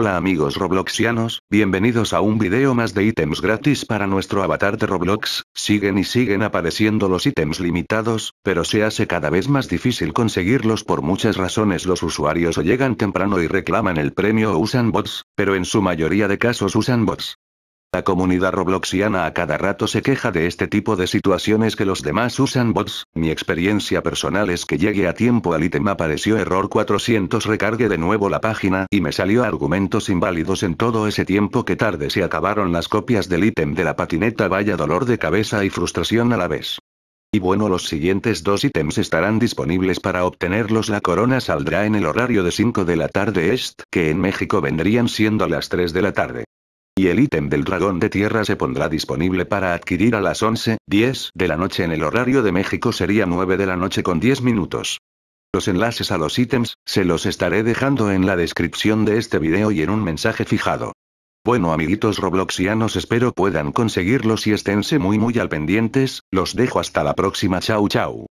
Hola amigos robloxianos, bienvenidos a un video más de ítems gratis para nuestro avatar de Roblox, siguen y siguen apareciendo los ítems limitados, pero se hace cada vez más difícil conseguirlos por muchas razones los usuarios o llegan temprano y reclaman el premio o usan bots, pero en su mayoría de casos usan bots. La comunidad robloxiana a cada rato se queja de este tipo de situaciones que los demás usan bots, mi experiencia personal es que llegué a tiempo al ítem apareció error 400 recargue de nuevo la página y me salió argumentos inválidos en todo ese tiempo que tarde se acabaron las copias del ítem de la patineta vaya dolor de cabeza y frustración a la vez. Y bueno los siguientes dos ítems estarán disponibles para obtenerlos la corona saldrá en el horario de 5 de la tarde est que en México vendrían siendo las 3 de la tarde y el ítem del dragón de tierra se pondrá disponible para adquirir a las 11.10 de la noche en el horario de México sería 9 de la noche con 10 minutos. Los enlaces a los ítems, se los estaré dejando en la descripción de este video y en un mensaje fijado. Bueno amiguitos robloxianos espero puedan conseguirlos y esténse muy muy al pendientes, los dejo hasta la próxima chau chau.